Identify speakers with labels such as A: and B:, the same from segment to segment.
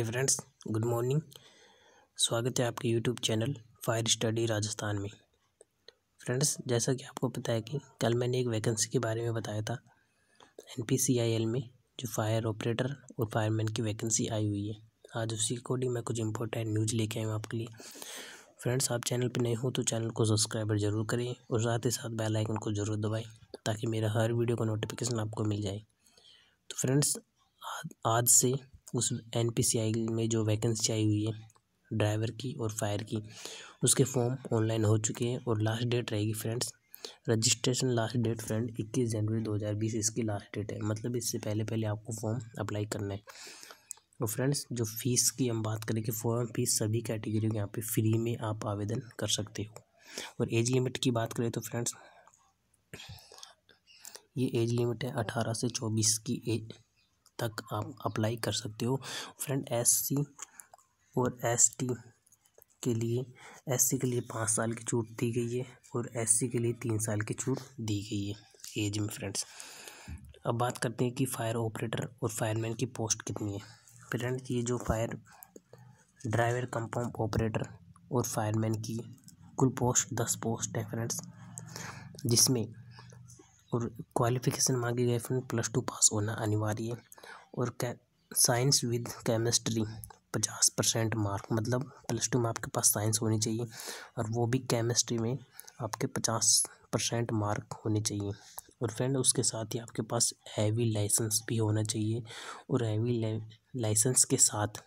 A: hi friends good morning स्वागत है आपके YouTube channel fire study Rajasthan में फ्रेंड्स जैसा कि आपको पता है कि कल मैंने एक वैकेंसी के बारे में बताया था एन में जो फायर ऑपरेटर और फायरमैन की वैकेंसी आई हुई है आज उसी अकॉर्डिंग मैं कुछ इंपॉर्टेंट न्यूज़ लेके आया हूँ आपके लिए फ्रेंड्स आप चैनल पर नए हो तो चैनल को सब्सक्राइबर जरूर करें और साथ ही साथ बेल आइकन को ज़रूर दबाएं ताकि मेरा हर वीडियो का नोटिफिकेशन आपको मिल जाए तो फ्रेंड्स आज से उस एन में जो वैकेंसी आई हुई है ड्राइवर की और फायर की उसके फॉर्म ऑनलाइन हो चुके हैं और लास्ट डेट रहेगी friends registration last date friend 21 जनवरी 2020 इसकी लास्ट डेट है मतलब इससे पहले पहले आपको फॉर्म अप्लाई करना है और तो फ्रेंड्स जो फ़ीस की हम बात करें कि फॉर्म फीस सभी कैटेगरी के यहाँ पे फ्री में आप आवेदन कर सकते हो और एज लिमिट की बात करें तो फ्रेंड्स ये एज लिमिट है अठारह से चौबीस की एज तक आप अप्लाई कर सकते हो फ्रेंड एससी और एसटी के लिए एससी के लिए पाँच साल की छूट दी गई है और एससी के लिए तीन साल की छूट दी गई है एज में फ्रेंड्स अब बात करते हैं कि फायर ऑपरेटर और फायरमैन की पोस्ट कितनी है फ्रेंड ये जो फायर ड्राइवर कंपाउ ऑपरेटर और फायरमैन की कुल पोस्ट दस पोस्ट है फ्रेंड्स जिसमें और क्वालिफिकेशन मांगी गए फ्रेंड प्लस टू पास होना अनिवार्य है और साइंस विद केमिस्ट्री पचास परसेंट मार्क मतलब प्लस टू में आपके पास साइंस होनी चाहिए और वो भी केमिस्ट्री में आपके पचास परसेंट मार्क होने चाहिए और फ्रेंड उसके साथ ही आपके पास हैवी लाइसेंस भी होना चाहिए और हैवी लाइसेंस के साथ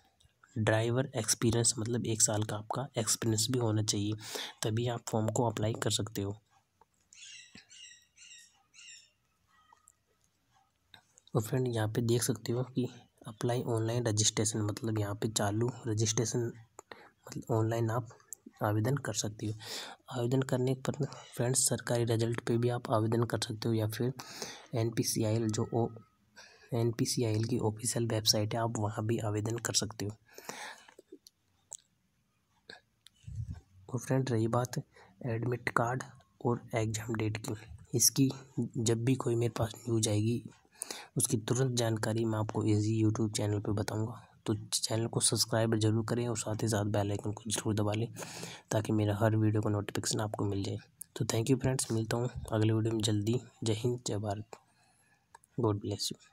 A: ड्राइवर एक्सपीरियंस मतलब एक साल का आपका एक्सपीरियंस भी होना चाहिए तभी आप फॉर्म को अप्लाई कर सकते हो और फ्रेंड यहाँ पे देख सकते हो कि अप्लाई ऑनलाइन रजिस्ट्रेशन मतलब यहाँ पे चालू रजिस्ट्रेशन मतलब ऑनलाइन आप आवेदन कर सकते हो आवेदन करने पर फ्रेंड्स सरकारी रिजल्ट पे भी आप आवेदन कर सकते हो या फिर एन जो ओ एन की ऑफिशियल वेबसाइट है आप वहाँ भी आवेदन कर सकते हो और फ्रेंड रही बात एडमिट कार्ड और एग्ज़ाम डेट की इसकी जब भी कोई मेरे पास न्यूज आएगी उसकी तुरंत जानकारी मैं आपको इजी यूट्यूब चैनल पे बताऊंगा तो चैनल को सब्सक्राइब जरूर करें और साथ ही साथ बेल आइकन को जरूर दबा लें ताकि मेरा हर वीडियो का नोटिफिकेशन आपको मिल जाए तो थैंक यू फ्रेंड्स मिलता हूँ अगले वीडियो में जल्दी जय हिंद जय भारत गॉड ब्लेस यू